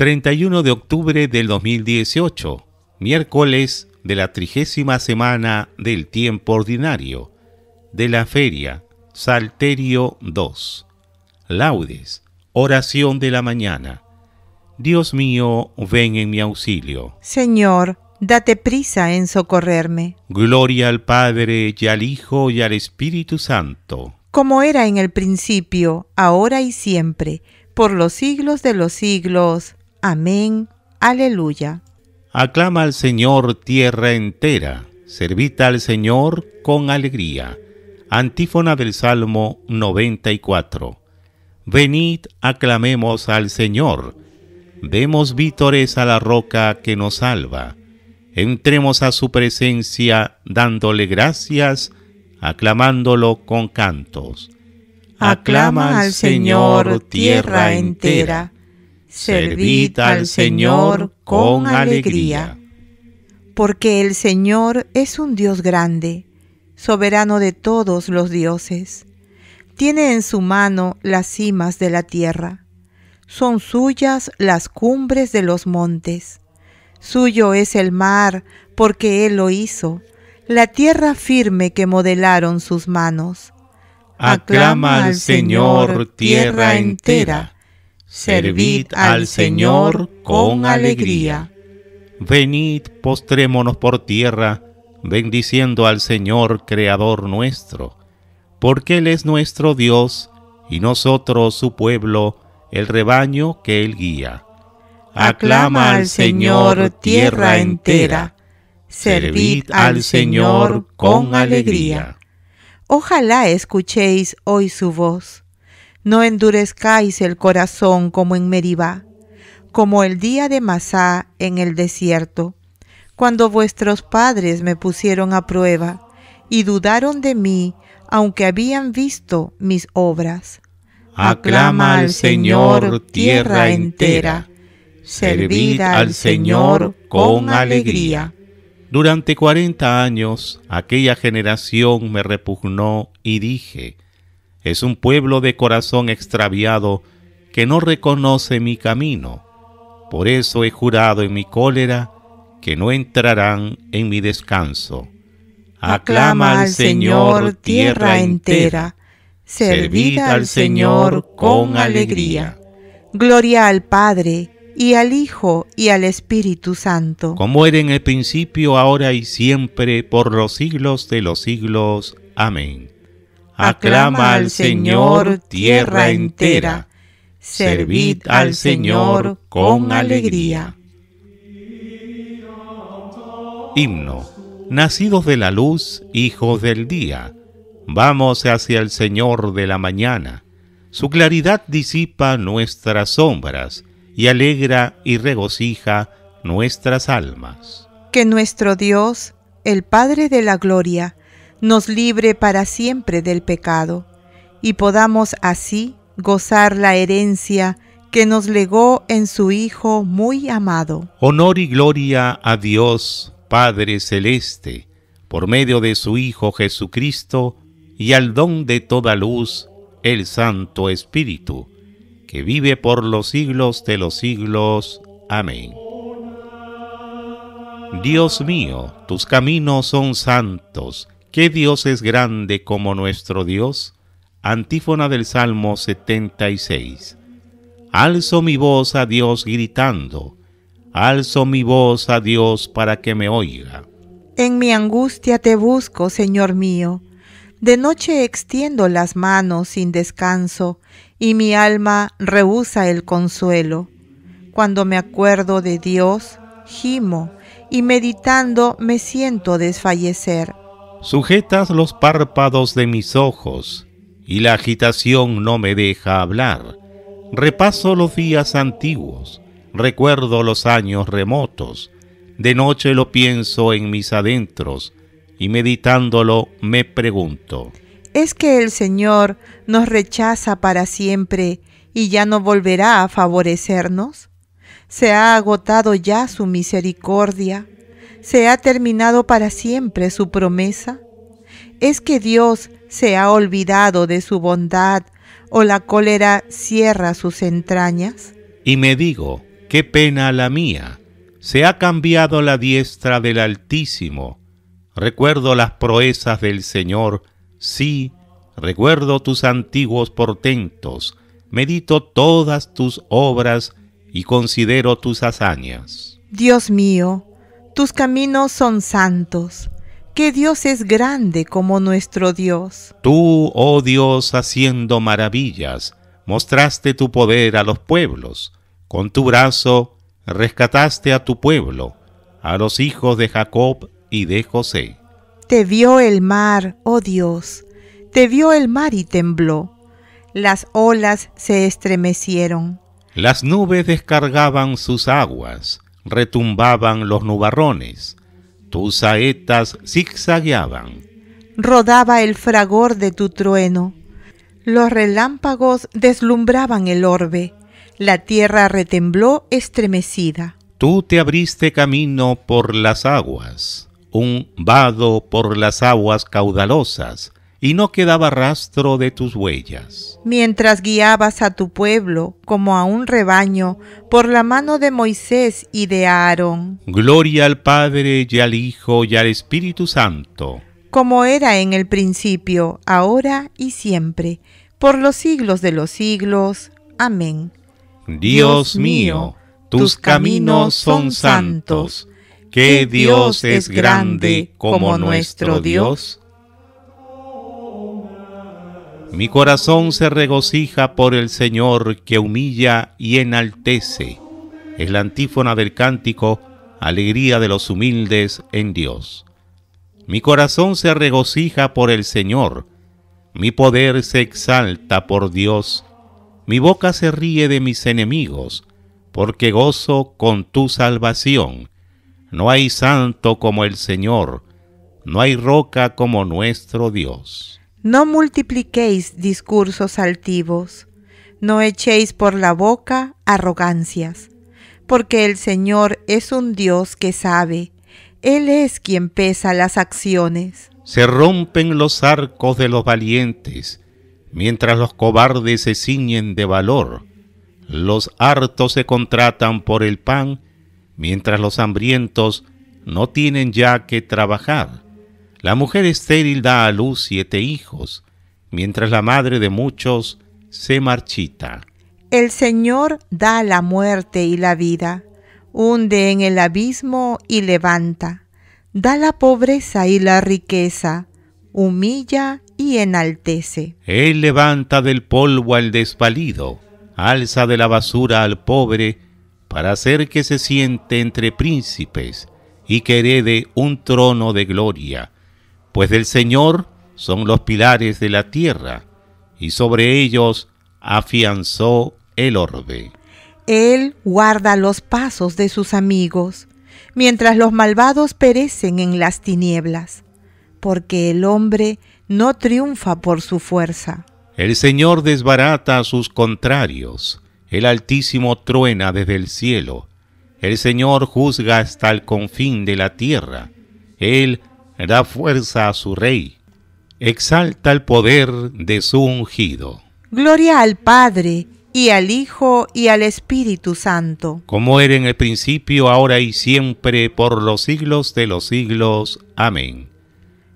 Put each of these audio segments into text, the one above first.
31 de octubre del 2018, miércoles de la trigésima semana del tiempo ordinario, de la feria Salterio 2. Laudes, oración de la mañana. Dios mío, ven en mi auxilio. Señor, date prisa en socorrerme. Gloria al Padre y al Hijo y al Espíritu Santo. Como era en el principio, ahora y siempre, por los siglos de los siglos. Amén. Aleluya. Aclama al Señor tierra entera, servita al Señor con alegría. Antífona del Salmo 94. Venid, aclamemos al Señor. Vemos vítores a la roca que nos salva. Entremos a su presencia dándole gracias, aclamándolo con cantos. Aclama al Señor tierra entera Servid al Señor con alegría. Porque el Señor es un Dios grande, soberano de todos los dioses. Tiene en su mano las cimas de la tierra. Son suyas las cumbres de los montes. Suyo es el mar, porque Él lo hizo, la tierra firme que modelaron sus manos. Aclama al Señor tierra entera Servid al Señor con alegría. Venid, postrémonos por tierra, bendiciendo al Señor, Creador nuestro, porque Él es nuestro Dios, y nosotros su pueblo, el rebaño que Él guía. Aclama al Señor tierra entera, servid al Señor con alegría. Ojalá escuchéis hoy su voz no endurezcáis el corazón como en Meribá, como el día de Masá en el desierto, cuando vuestros padres me pusieron a prueba y dudaron de mí, aunque habían visto mis obras. Aclama al Señor tierra entera, servid al Señor con alegría. Durante cuarenta años aquella generación me repugnó y dije, es un pueblo de corazón extraviado que no reconoce mi camino. Por eso he jurado en mi cólera que no entrarán en mi descanso. Aclama al Señor tierra entera, servida al Señor con alegría. Gloria al Padre, y al Hijo, y al Espíritu Santo. Como era en el principio, ahora y siempre, por los siglos de los siglos. Amén. Aclama al Señor tierra entera, servid al Señor con alegría. Himno. Nacidos de la luz, hijos del día, vamos hacia el Señor de la mañana. Su claridad disipa nuestras sombras y alegra y regocija nuestras almas. Que nuestro Dios, el Padre de la Gloria, nos libre para siempre del pecado, y podamos así gozar la herencia que nos legó en su Hijo muy amado. Honor y gloria a Dios, Padre Celeste, por medio de su Hijo Jesucristo, y al don de toda luz, el Santo Espíritu, que vive por los siglos de los siglos. Amén. Dios mío, tus caminos son santos, ¿Qué Dios es grande como nuestro Dios? Antífona del Salmo 76. Alzo mi voz a Dios gritando, alzo mi voz a Dios para que me oiga. En mi angustia te busco, Señor mío. De noche extiendo las manos sin descanso, y mi alma rehúsa el consuelo. Cuando me acuerdo de Dios, gimo, y meditando me siento desfallecer. Sujetas los párpados de mis ojos, y la agitación no me deja hablar. Repaso los días antiguos, recuerdo los años remotos. De noche lo pienso en mis adentros, y meditándolo me pregunto. ¿Es que el Señor nos rechaza para siempre y ya no volverá a favorecernos? ¿Se ha agotado ya su misericordia? ¿Se ha terminado para siempre su promesa? ¿Es que Dios se ha olvidado de su bondad o la cólera cierra sus entrañas? Y me digo, qué pena la mía, se ha cambiado la diestra del Altísimo. Recuerdo las proezas del Señor, sí, recuerdo tus antiguos portentos, medito todas tus obras y considero tus hazañas. Dios mío, tus caminos son santos. Que Dios es grande como nuestro Dios. Tú, oh Dios, haciendo maravillas, mostraste tu poder a los pueblos. Con tu brazo rescataste a tu pueblo, a los hijos de Jacob y de José. Te vio el mar, oh Dios, te vio el mar y tembló. Las olas se estremecieron. Las nubes descargaban sus aguas retumbaban los nubarrones, tus saetas zigzagueaban. Rodaba el fragor de tu trueno, los relámpagos deslumbraban el orbe, la tierra retembló estremecida. Tú te abriste camino por las aguas, un vado por las aguas caudalosas, y no quedaba rastro de tus huellas. Mientras guiabas a tu pueblo como a un rebaño por la mano de Moisés y de Aarón. Gloria al Padre y al Hijo y al Espíritu Santo. Como era en el principio, ahora y siempre, por los siglos de los siglos. Amén. Dios mío, tus caminos son santos. Que Dios es grande como nuestro Dios mi corazón se regocija por el Señor que humilla y enaltece. Es la antífona del cántico Alegría de los humildes en Dios. Mi corazón se regocija por el Señor. Mi poder se exalta por Dios. Mi boca se ríe de mis enemigos, porque gozo con tu salvación. No hay santo como el Señor, no hay roca como nuestro Dios. No multipliquéis discursos altivos, no echéis por la boca arrogancias, porque el Señor es un Dios que sabe, Él es quien pesa las acciones. Se rompen los arcos de los valientes, mientras los cobardes se ciñen de valor. Los hartos se contratan por el pan, mientras los hambrientos no tienen ya que trabajar. La mujer estéril da a luz siete hijos, mientras la madre de muchos se marchita. El Señor da la muerte y la vida, hunde en el abismo y levanta, da la pobreza y la riqueza, humilla y enaltece. Él levanta del polvo al desvalido, alza de la basura al pobre, para hacer que se siente entre príncipes y que herede un trono de gloria pues del Señor son los pilares de la tierra, y sobre ellos afianzó el orbe. Él guarda los pasos de sus amigos, mientras los malvados perecen en las tinieblas, porque el hombre no triunfa por su fuerza. El Señor desbarata a sus contrarios, el Altísimo truena desde el cielo, el Señor juzga hasta el confín de la tierra, Él da fuerza a su rey, exalta el poder de su ungido. Gloria al Padre, y al Hijo, y al Espíritu Santo. Como era en el principio, ahora y siempre, por los siglos de los siglos. Amén.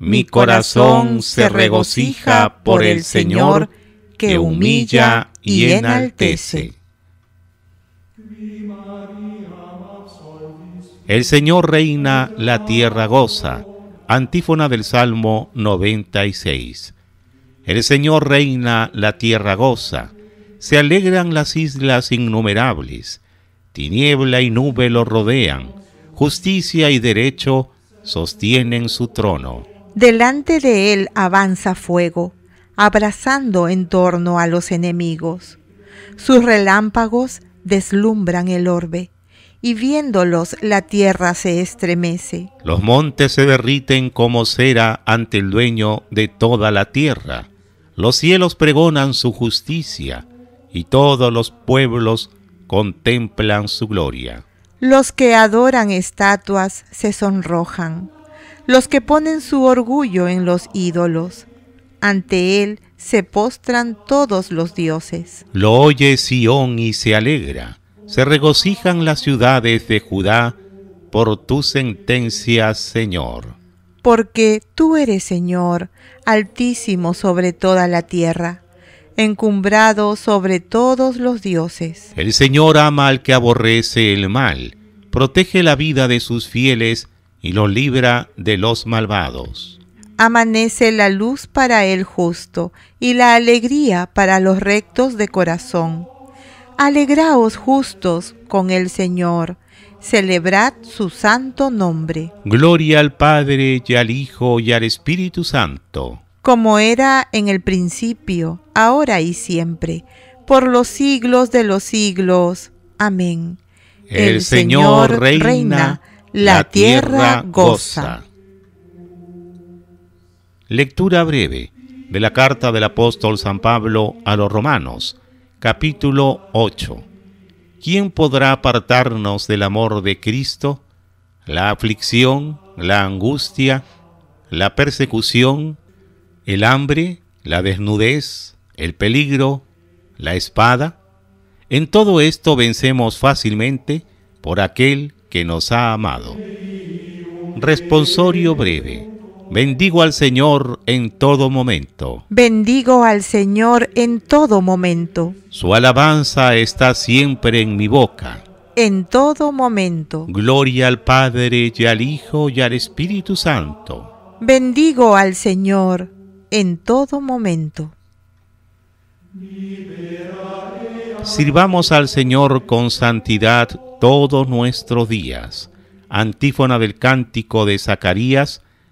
Mi corazón se regocija por el Señor, que humilla y enaltece. El Señor reina, la tierra goza Antífona del Salmo 96. El Señor reina, la tierra goza, se alegran las islas innumerables, tiniebla y nube lo rodean, justicia y derecho sostienen su trono. Delante de él avanza fuego, abrazando en torno a los enemigos. Sus relámpagos deslumbran el orbe y viéndolos la tierra se estremece. Los montes se derriten como cera ante el dueño de toda la tierra. Los cielos pregonan su justicia y todos los pueblos contemplan su gloria. Los que adoran estatuas se sonrojan. Los que ponen su orgullo en los ídolos. Ante él se postran todos los dioses. Lo oye Sión y se alegra se regocijan las ciudades de Judá por tu sentencia, Señor. Porque tú eres Señor, altísimo sobre toda la tierra, encumbrado sobre todos los dioses. El Señor ama al que aborrece el mal, protege la vida de sus fieles y los libra de los malvados. Amanece la luz para el justo y la alegría para los rectos de corazón. Alegraos justos con el Señor, celebrad su santo nombre. Gloria al Padre y al Hijo y al Espíritu Santo. Como era en el principio, ahora y siempre, por los siglos de los siglos. Amén. El, Señor, reina, la tierra goza. Lectura breve de la carta del apóstol San Pablo a los romanos capítulo 8. ¿Quién podrá apartarnos del amor de Cristo? La aflicción, la angustia, la persecución, el hambre, la desnudez, el peligro, la espada. En todo esto vencemos fácilmente por aquel que nos ha amado. Responsorio breve. Bendigo al Señor en todo momento. Bendigo al Señor en todo momento. Su alabanza está siempre en mi boca. En todo momento. Gloria al Padre y al Hijo y al Espíritu Santo. Bendigo al Señor en todo momento. Sirvamos al Señor con santidad todos nuestros días. Antífona del cántico de Zacarías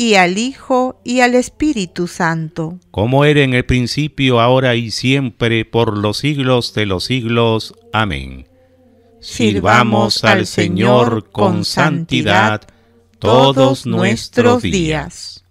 y al Hijo y al Espíritu Santo. Como era en el principio, ahora y siempre, por los siglos de los siglos. Amén. Sirvamos al Señor con santidad todos nuestros días.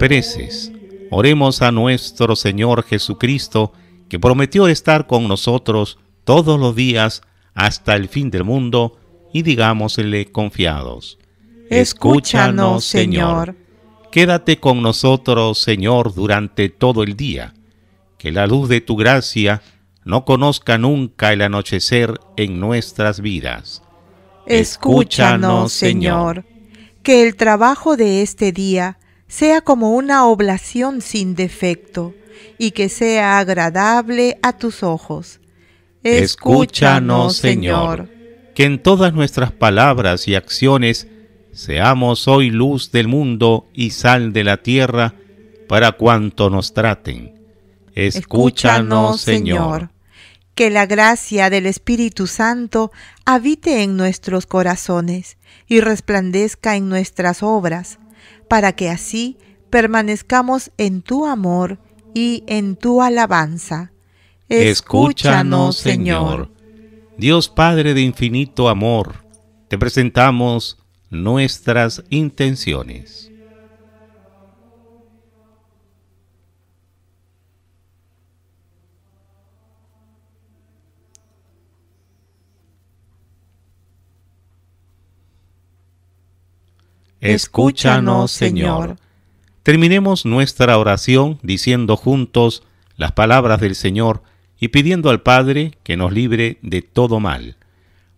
Preces, oremos a nuestro Señor Jesucristo, que prometió estar con nosotros todos los días hasta el fin del mundo, y digámosle confiados Escúchanos, Señor. Quédate con nosotros, Señor, durante todo el día. Que la luz de tu gracia no conozca nunca el anochecer en nuestras vidas. Escúchanos, Señor. Que el trabajo de este día sea como una oblación sin defecto y que sea agradable a tus ojos. Escúchanos, Señor. Que en todas nuestras palabras y acciones Seamos hoy luz del mundo y sal de la tierra para cuanto nos traten. Escúchanos, Señor. Que la gracia del Espíritu Santo habite en nuestros corazones y resplandezca en nuestras obras, para que así permanezcamos en tu amor y en tu alabanza. Escúchanos, Señor. Dios Padre de infinito amor, te presentamos nuestras intenciones. Escúchanos, Señor. Terminemos nuestra oración diciendo juntos las palabras del Señor y pidiendo al Padre que nos libre de todo mal.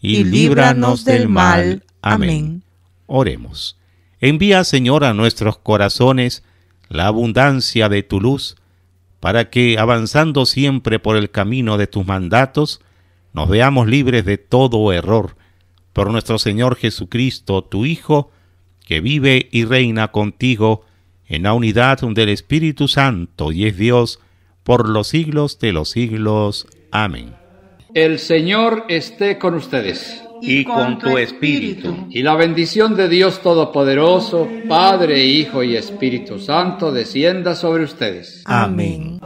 y líbranos del mal. Amén. Oremos. Envía, Señor, a nuestros corazones la abundancia de tu luz, para que, avanzando siempre por el camino de tus mandatos, nos veamos libres de todo error. Por nuestro Señor Jesucristo, tu Hijo, que vive y reina contigo en la unidad del Espíritu Santo y es Dios por los siglos de los siglos. Amén. El Señor esté con ustedes. Y, con, tu espíritu. Y la bendición de Dios Todopoderoso, Padre, Hijo y Espíritu Santo, descienda sobre ustedes. Amén.